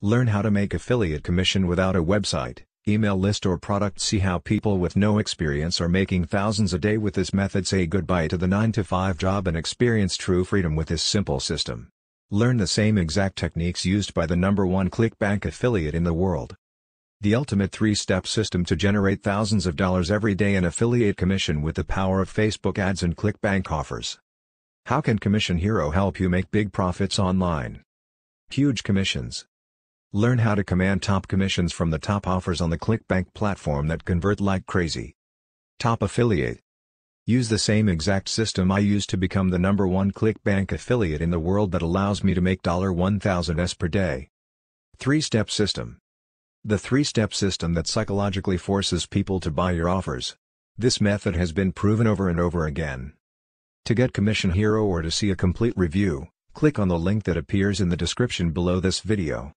Learn how to make affiliate commission without a website, email list or product See how people with no experience are making thousands a day with this method Say goodbye to the 9 to 5 job and experience true freedom with this simple system. Learn the same exact techniques used by the number one ClickBank affiliate in the world. The ultimate three-step system to generate thousands of dollars every day in affiliate commission with the power of Facebook ads and ClickBank offers. How can Commission Hero help you make big profits online? Huge commissions, Learn how to command top commissions from the top offers on the ClickBank platform that convert like crazy. Top Affiliate Use the same exact system I use to become the number one ClickBank affiliate in the world that allows me to make $1000s per day. Three-step system. The three-step system that psychologically forces people to buy your offers. This method has been proven over and over again. To get Commission Hero or to see a complete review, click on the link that appears in the description below this video.